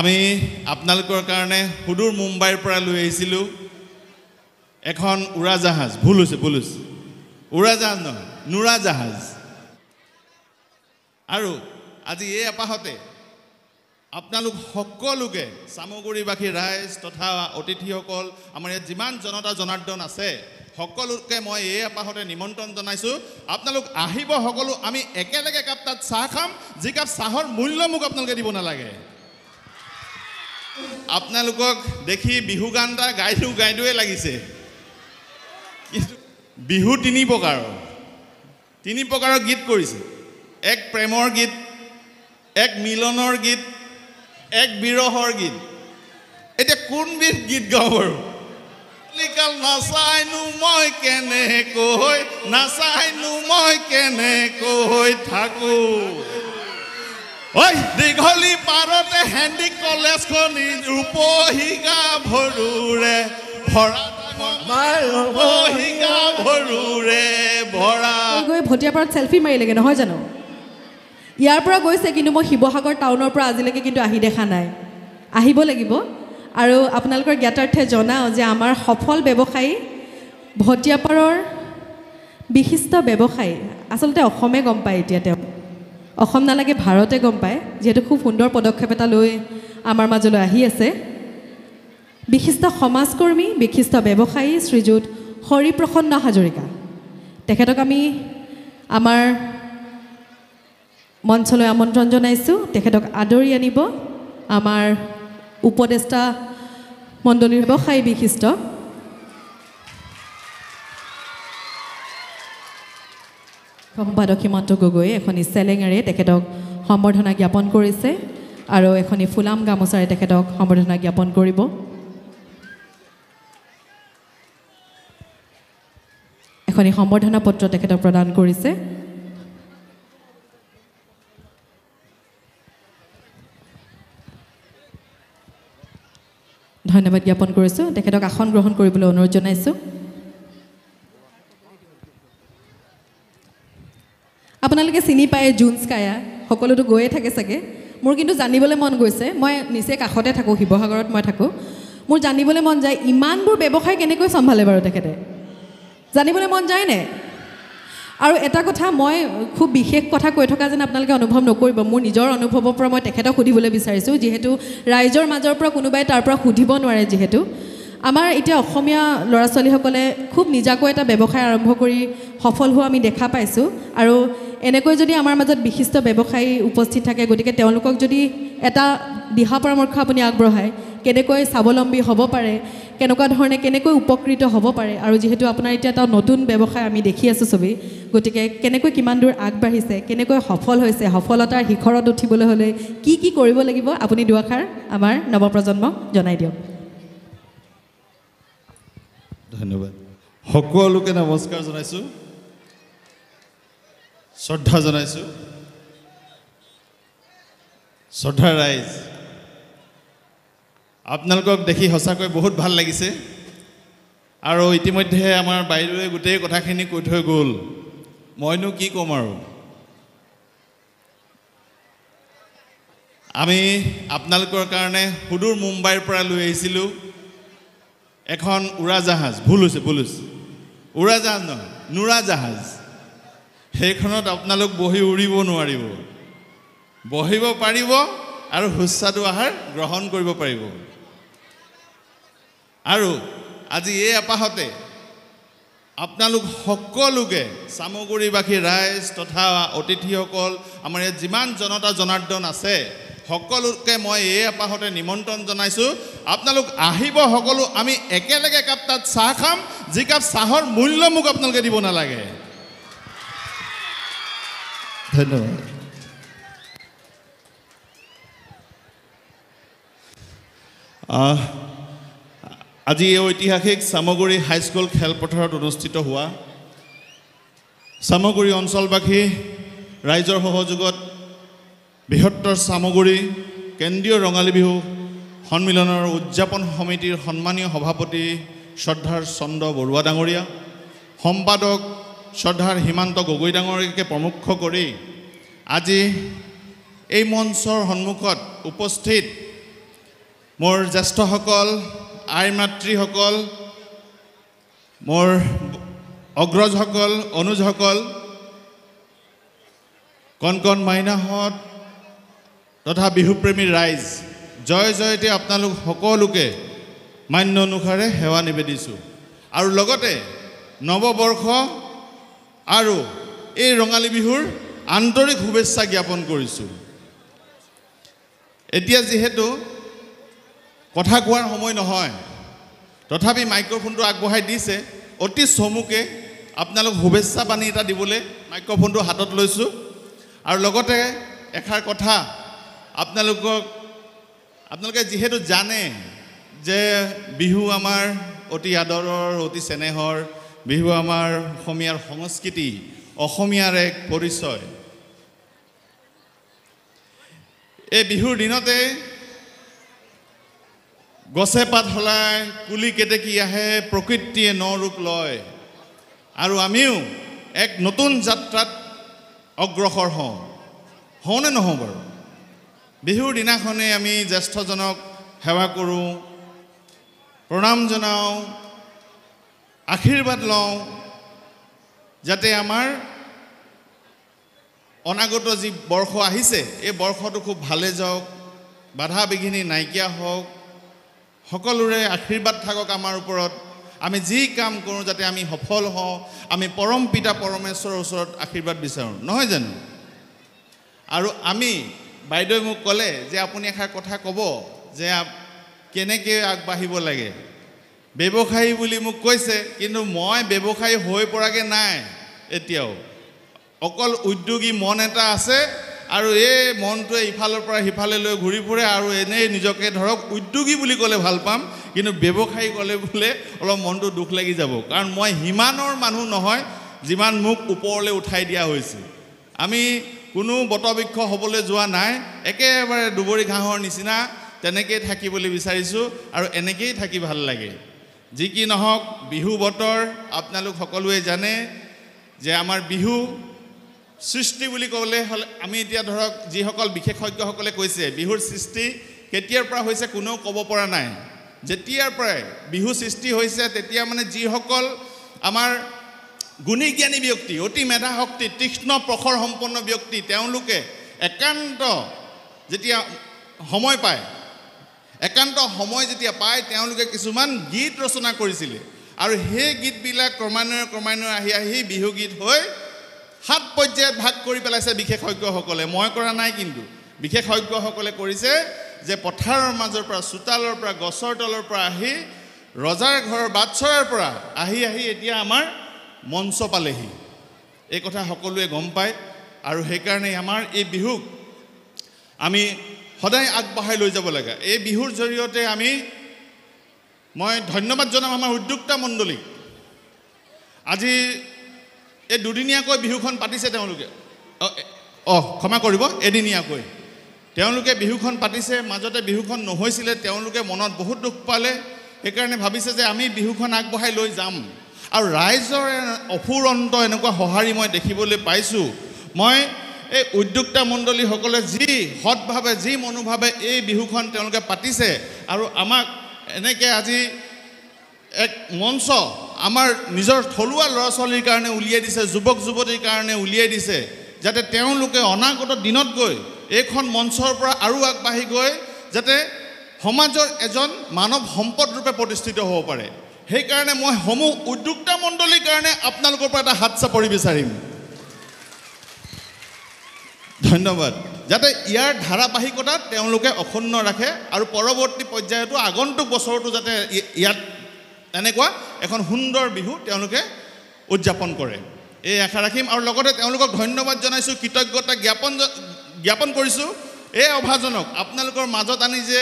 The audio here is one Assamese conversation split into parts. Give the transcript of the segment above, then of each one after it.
আমি আপোনালোকৰ কাৰণে সুদূৰ মুম্বাইৰ পৰা লৈ আহিছিলোঁ এখন উৰাজাহাজ ভুল হৈছে ভুল হৈছে উৰাজাহাজ নহয় নোৰাজাহাজ আৰু আজি এই এপাহতে আপোনালোক সকলোকে চামগুৰিবাসী ৰাইজ তথা অতিথিসকল আমাৰ ইয়াত যিমান জনতা জনাৰ্দন আছে সকলোকে মই এই এপাহতে নিমন্ত্ৰণ জনাইছোঁ আপোনালোক আহিব সকলো আমি একেলগে একাপ তাত চাহ খাম যি কাপ চাহৰ মূল্য মোক আপোনালোকে দিব নালাগে আপোনালোকক দেখি বিহু গান এটা গাইটো গাইটোৱে লাগিছে কিন্তু বিহু তিনি প্ৰকাৰৰ তিনি প্ৰকাৰৰ গীত কৰিছে এক প্ৰেমৰ গীত এক মিলনৰ গীত এক বিৰহৰ গীত এতিয়া কোনবিধ গীত গাওঁ বাৰু কাল নাচাইনো মই কেনেকৈ নাচাইনো মই কেনেকৈ থাকোঁ ঐ দীঘলি পাৰতে হেণ্ডি কলেজখন ৰূপহিগা ভৰোৰে ভৰা ভৰোৰে গৈ ভটীয়া পাৰত মাৰিলেগৈ নহয় জানো ইয়াৰ পৰা গৈছে কিন্তু মই শিৱসাগৰ টাউনৰ পৰা আজিলৈকে কিন্তু আহি দেখা নাই আহিব লাগিব আৰু আপোনালোকৰ জ্ঞাতাৰ্থে জনাওঁ যে আমাৰ সফল ব্যৱসায়ী ভটিয়াপাৰৰ বিশিষ্ট ব্যৱসায়ী আচলতে অসমে গম পায় এতিয়া তেওঁ অসম নালাগে ভাৰতে গম পায় যিহেতু খুব সুন্দৰ পদক্ষেপ এটা লৈ আমাৰ মাজলৈ আহি আছে বিশিষ্ট সমাজকৰ্মী বিশিষ্ট ব্যৱসায়ী শ্ৰীযুত হৰিপ্ৰসন্ন হাজৰিকা তেখেতক আমি আমাৰ মঞ্চলৈ আমন্ত্ৰণ জনাইছোঁ তেখেতক আদৰি আনিব আমাৰ উপদেষ্টা মণ্ডলীৰ ব্যৱসায়ী বিশিষ্ট সম্পাদক হিমন্ত গগৈয়ে এখনি চেলেঙেৰে তেখেতক সম্বৰ্ধনা জ্ঞাপন কৰিছে আৰু এখনি ফুলাম গামোচাৰে তেখেতক সম্বৰ্ধনা জ্ঞাপন কৰিব এখনি সম্বৰ্ধনা পত্ৰ তেখেতক প্ৰদান কৰিছে ধন্যবাদ জ্ঞাপন কৰিছোঁ তেখেতক আসন গ্ৰহণ কৰিবলৈ অনুৰোধ জনাইছোঁ আপোনালোকে চিনি পায় জুনস্কায়া সকলোতো গৈয়ে থাকে চাগে মোৰ কিন্তু জানিবলৈ মন গৈছে মই নিচেই কাষতে থাকোঁ শিৱসাগৰত মই থাকোঁ মোৰ জানিবলৈ মন যায় ইমানবোৰ ব্যৱসায় কেনেকৈ চম্ভালে বাৰু তেখেতে জানিবলৈ মন যায় নে আৰু এটা কথা মই খুব বিশেষ কথা কৈ থকা যেন আপোনালোকে অনুভৱ নকৰিব মোৰ নিজৰ অনুভৱৰ পৰা মই তেখেতক সুধিবলৈ বিচাৰিছোঁ যিহেতু ৰাইজৰ মাজৰ পৰা কোনোবাই তাৰ পৰা সুধিব নোৱাৰে যিহেতু আমাৰ এতিয়া অসমীয়া ল'ৰা ছোৱালীসকলে খুব নিজাকৈ এটা ব্যৱসায় আৰম্ভ কৰি সফল হোৱা আমি দেখা পাইছোঁ আৰু এনেকৈ যদি আমাৰ মাজত বিশিষ্ট ব্যৱসায়ী উপস্থিত থাকে গতিকে তেওঁলোকক যদি এটা দিহা পৰামৰ্শ আপুনি আগবঢ়ায় কেনেকৈ স্বাৱলম্বী হ'ব পাৰে কেনেকুৱা ধৰণে কেনেকৈ উপকৃত হ'ব পাৰে আৰু যিহেতু আপোনাৰ এতিয়া এটা নতুন ব্যৱসায় আমি দেখি আছোঁ ছবি গতিকে কেনেকৈ কিমান দূৰ আগবাঢ়িছে কেনেকৈ সফল হৈছে সফলতাৰ শিখৰত উঠিবলৈ হ'লে কি কি কৰিব লাগিব আপুনি দুআষাৰ আমাৰ নৱপ্ৰজন্মক জনাই দিয়ক ধন্যবাদ সকলোকে নমস্কাৰ জনাইছোঁ শ্ৰদ্ধা জনাইছোঁ শ্ৰদ্ধা ৰাইজ আপোনালোকক দেখি সঁচাকৈ বহুত ভাল লাগিছে আৰু ইতিমধ্যে আমাৰ বাইদেৱে গোটেই কথাখিনি কৈ থৈ গ'ল মইনো কি ক'ম আৰু আমি আপোনালোকৰ কাৰণে সুদূৰ মুম্বাইৰ পৰা লৈ আহিছিলোঁ এখন উৰাজাহাজ ভুল হৈছে ভুল হৈছে উৰাজাহাজ নহয় নোৰাজাহাজ সেইখনত আপোনালোক বহি উৰিব নোৱাৰিব বহিব পাৰিব আৰু সুস্বাদু আহাৰ গ্ৰহণ কৰিব পাৰিব আৰু আজি এই এপাহতে আপোনালোক সকলোকে চামগুৰিবাসী ৰাইজ তথা অতিথিসকল আমাৰ ইয়াত যিমান জনতা জনাৰ্দন আছে সকলোকে মই এই এপাহতে নিমন্ত্ৰণ জনাইছোঁ আপোনালোক আহিব সকলো আমি একেলগে একাপ তাত চাহ খাম যি কাপ চাহৰ মূল্য মোক আপোনালোকে দিব নালাগে ধন্যবাদ আজি এই ঐতিহাসিক চামগুৰি হাইস্কুল খেলপথাৰত অনুষ্ঠিত হোৱা চামগুৰি অঞ্চলবাসী ৰাইজৰ সহযোগত বৃহত্তৰ চামগুৰি কেন্দ্ৰীয় ৰঙালী বিহু সন্মিলনৰ উদযাপন সমিতিৰ সন্মানীয় সভাপতি শ্ৰদ্ধাৰ চন্দ্ৰ বৰুৱা ডাঙৰীয়া সম্পাদক শ্ৰদ্ধাৰ সীমান্ত গগৈ ডাঙৰীয়াকে প্ৰমুখ্য কৰি আজি এই মঞ্চৰ সন্মুখত উপস্থিত মোৰ জ্যেষ্ঠসকল আই মাতৃসকল মোৰ অগ্ৰজসকল অনুজসকল কণ কণ মাইনাহঁত তথা বিহুপ্ৰেমী ৰাইজ জয় জয়তে আপোনালোক সকলোকে মান্য অনুসাৰে সেৱা নিবেদিছোঁ আৰু লগতে নৱবৰ্ষ আৰু এই ৰঙালী বিহুৰ আন্তৰিক শুভেচ্ছা জ্ঞাপন কৰিছোঁ এতিয়া যিহেতু কথা কোৱাৰ সময় নহয় তথাপি মাইক্ৰফোনটো আগবঢ়াই দিছে অতি চমুকে আপোনালোক শুভেচ্ছা পানী এটা দিবলৈ মাইক্ৰফোনটো হাতত লৈছোঁ আৰু লগতে এষাৰ কথা আপোনালোকক আপোনালোকে যিহেতু জানে যে বিহু আমাৰ অতি আদৰৰ অতি চেনেহৰ বিহু আমাৰ অসমীয়াৰ সংস্কৃতি অসমীয়াৰ এক পৰিচয় এই বিহুৰ দিনতে গছে পাত সলাই কুলি কেতেকী আহে প্ৰকৃতিয়ে ন ৰূপ লয় আৰু আমিও এক নতুন যাত্ৰাত অগ্ৰসৰ হওঁ হওঁনে নহওঁ বাৰু বিহুৰ দিনাখনেই আমি জ্যেষ্ঠজনক সেৱা কৰোঁ প্ৰণাম জনাওঁ আশীৰ্বাদ লওঁ যাতে আমাৰ অনাগত যি বৰ্ষ আহিছে এই বৰ্ষটো খুব ভালে যাওক বাধা বিঘিনি নাইকিয়া হওক সকলোৰে আশীৰ্বাদ থাকক আমাৰ ওপৰত আমি যি কাম কৰোঁ যাতে আমি সফল হওঁ আমি পৰম পিতা পৰমেশ্বৰৰ ওচৰত আশীৰ্বাদ বিচাৰোঁ নহয় জানো আৰু আমি বাইদেৱে মোক ক'লে যে আপুনি এষাৰ কথা ক'ব যে কেনেকৈ আগবাঢ়িব লাগে ব্যৱসায়ী বুলি মোক কৈছে কিন্তু মই ব্যৱসায়ী হৈ পৰাকৈ নাই এতিয়াও অকল উদ্যোগী মন এটা আছে আৰু এই মনটোৱে ইফালৰ পৰা সিফালে লৈ ঘূৰি ফুৰে আৰু এনেই নিজকে ধৰক উদ্যোগী বুলি ক'লে ভাল পাম কিন্তু ব্যৱসায়ী ক'লে বোলে অলপ মনটো দুখ লাগি যাব কাৰণ মই সিমানৰ মানুহ নহয় যিমান মোক ওপৰলৈ উঠাই দিয়া হৈছে আমি কোনো বটবৃক্ষ হ'বলৈ যোৱা নাই একেবাৰে দুবৰি ঘাঁহৰ নিচিনা তেনেকৈয়ে থাকিবলৈ বিচাৰিছোঁ আৰু এনেকেই থাকি ভাল লাগে যি কি নহওক বিহু বতৰ আপোনালোক সকলোৱে জানে যে আমাৰ বিহু সৃষ্টি বুলি ক'বলৈ হ'লে আমি এতিয়া ধৰক যিসকল বিশেষজ্ঞসকলে কৈছে বিহুৰ সৃষ্টি কেতিয়াৰ পৰা হৈছে কোনেও ক'ব পৰা নাই যেতিয়াৰ পৰাই বিহু সৃষ্টি হৈছে তেতিয়া মানে যিসকল আমাৰ গুণী জ্ঞানী ব্যক্তি অতি মেধা শক্তি তীক্ষ্ণ প্ৰখৰ সম্পন্ন ব্যক্তি তেওঁলোকে একান্ত যেতিয়া সময় পায় একান্ত সময় যেতিয়া পায় তেওঁলোকে কিছুমান গীত ৰচনা কৰিছিলে আৰু সেই গীতবিলাক ক্ৰমান্বয়ে ক্ৰমান্বয়ে আহি আহি বিহু গীত হৈ সাত পৰ্যায়ত ভাগ কৰি পেলাইছে বিশেষজ্ঞসকলে মই কৰা নাই কিন্তু বিশেষজ্ঞসকলে কৰিছে যে পথাৰৰ মাজৰ পৰা চোতালৰ পৰা গছৰ তলৰ পৰা আহি ৰজাৰ ঘৰৰ বাট চৰাৰ পৰা আহি আহি এতিয়া আমাৰ মঞ্চ পালেহি এই কথা সকলোৱে গম পায় আৰু সেইকাৰণে আমাৰ এই বিহুক আমি সদায় আগবঢ়াই লৈ যাব লাগে এই বিহুৰ জৰিয়তে আমি মই ধন্যবাদ জনাম আমাৰ উদ্যোক্তা মণ্ডলীক আজি এই দুদিনীয়াকৈ বিহুখন পাতিছে তেওঁলোকে অঁ ক্ষমা কৰিব এদিনীয়াকৈ তেওঁলোকে বিহুখন পাতিছে মাজতে বিহুখন নহৈছিলে তেওঁলোকে মনত বহুত দুখ পালে সেইকাৰণে ভাবিছে যে আমি বিহুখন আগবঢ়াই লৈ যাম আৰু ৰাইজৰ অফুৰন্ত এনেকুৱা সঁহাৰি মই দেখিবলৈ পাইছোঁ মই এই উদ্যোক্তা মণ্ডলীসকলে যি সৎভাৱে যি মনোভাৱে এই বিহুখন তেওঁলোকে পাতিছে আৰু আমাক এনেকৈ আজি এক মঞ্চ আমাৰ নিজৰ থলুৱা ল'ৰা ছোৱালীৰ কাৰণে উলিয়াই দিছে যুৱক যুৱতীৰ কাৰণে উলিয়াই দিছে যাতে তেওঁলোকে অনাগত দিনত গৈ এইখন মঞ্চৰ পৰা আৰু আগবাঢ়ি গৈ যাতে সমাজৰ এজন মানৱ সম্পদৰূপে প্ৰতিষ্ঠিত হ'ব পাৰে সেইকাৰণে মই সমূহ উদ্যোক্তা মণ্ডলীৰ কাৰণে আপোনালোকৰ পৰা এটা হাত চাপৰি বিচাৰিম ধন্যবাদ যাতে ইয়াৰ ধাৰাবাহিকতা তেওঁলোকে অক্ষুণ্ণ ৰাখে আৰু পৰৱৰ্তী পৰ্যায়তো আগন্তুক বছৰতো যাতে ইয়াত এনেকুৱা এখন সুন্দৰ বিহু তেওঁলোকে উদযাপন কৰে এই আশা ৰাখিম আৰু লগতে তেওঁলোকক ধন্যবাদ জনাইছোঁ কৃতজ্ঞতা জ্ঞাপন জ্ঞাপন কৰিছোঁ এই অভাজনক আপোনালোকৰ মাজত আনি যে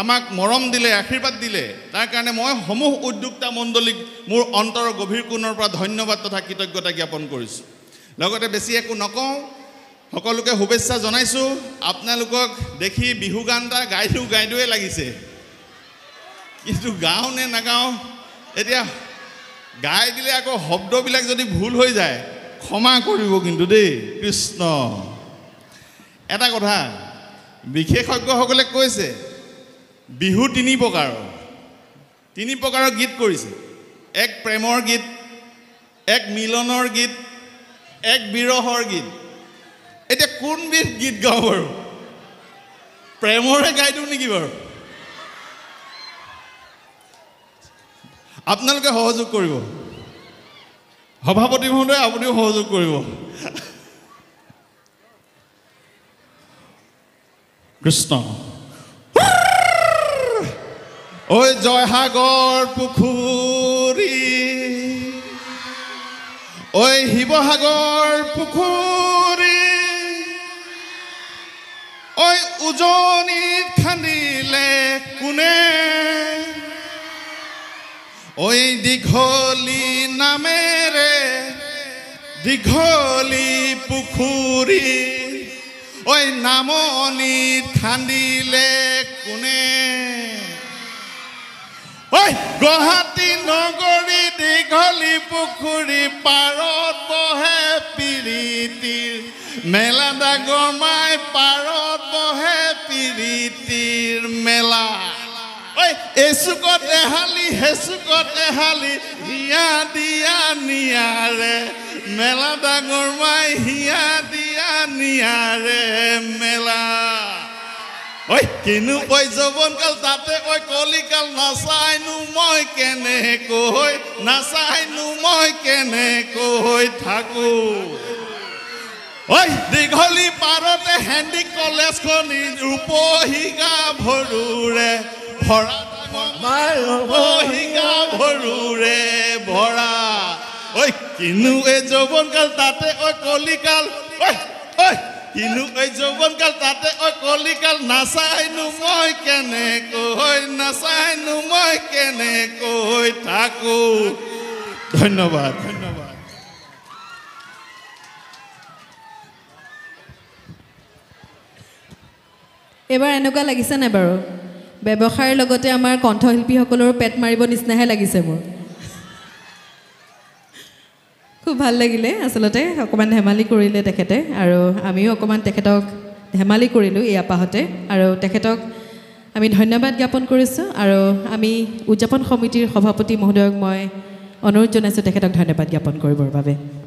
আমাক মৰম দিলে আশীৰ্বাদ দিলে তাৰ কাৰণে মই সমূহ উদ্যোক্তা মণ্ডলীক মোৰ অন্তৰৰ গভীৰ কোণৰ পৰা ধন্যবাদ তথা কৃতজ্ঞতা জ্ঞাপন কৰিছোঁ লগতে বেছি একো নকওঁ সকলোকে শুভেচ্ছা জনাইছোঁ আপোনালোকক দেখি বিহু গান এটা গাইটো গাইটোৱে লাগিছে কিন্তু গাওঁ নে নাগাওঁ এতিয়া গাই দিলে আকৌ শব্দবিলাক যদি ভুল হৈ যায় ক্ষমা কৰিব কিন্তু দেই কৃষ্ণ এটা কথা বিশেষজ্ঞসকলে কৈছে বিহু তিনি প্ৰকাৰৰ তিনি প্ৰকাৰৰ গীত কৰিছে এক প্ৰেমৰ গীত এক মিলনৰ গীত এক বিৰহৰ গীত এতিয়া কোনবিধ গীত গাওঁ বাৰু প্ৰেমৰে গাই দিওঁ নেকি বাৰু আপোনালোকে সহযোগ কৰিব সভাপতি মহোদয় আপুনিও সহযোগ কৰিব কৃষ্ণ ওই জয়সাগর পুখুৰী ওই শিৱসাগৰ পুখুৰী ঐ উজনিত খান্দিলে কোনে ঐ দীঘলি নামেৰে দীঘলী পুখুৰী ঐ নামনিত খান্দিলে ঐ গুৱাহাটী নগৰী দীঘলী পুখুৰী পাৰত বহে পিৰিতিৰ মেলা ডাঙমাই পাৰত বহে পিৰিতিৰ মেলা ঐ এচুকত এহালি হেচুকত এহালি হিয়া দিয়া নিয়াৰে মেলা ডাঙৰ মাই হিয়া দিয়া নিয়াৰে মেলা ঐ কিনো কৈ যৱন কাল তাতে কৈ কলিকাল নাচাইনো মই কেনেকৈ নাচাইনো মই কেনেকৈ থাকো ঐ দীঘলী পাৰতে হেণ্ডি কলেজখন ৰূপহিগা ভৰোৰে ভৰা ৰূপহিগা ভৰোৰে ভৰা ঐ কিনো এই যৱন কাল তাতে কৈ কলিকাল ঐ ঐ ইনু ওই যৌবন কাল তাতে কৈ কলি কাল নাচাই নু মই কেনে কই নাচাই নু মই কেনে কই থাকু ধন্যবাদ ধন্যবাদ এবাৰ এনেকুৱা লাগিছেনে বাৰু ব্যৱসায়ৰ লগতে আমাৰ কণ্ঠশিল্পীসকলৰো পেট মাৰিব নিচিনাহে লাগিছে মোৰ খুব ভাল লাগিলে আচলতে অকণমান ধেমালি কৰিলে তেখেতে আৰু আমিও অকণমান তেখেতক ধেমালি কৰিলোঁ এই আপাহতে আৰু তেখেতক আমি ধন্যবাদ জ্ঞাপন কৰিছোঁ আৰু আমি উদযাপন সমিতিৰ সভাপতি মহোদয়ক মই অনুৰোধ জনাইছোঁ তেখেতক ধন্যবাদ জ্ঞাপন কৰিবৰ বাবে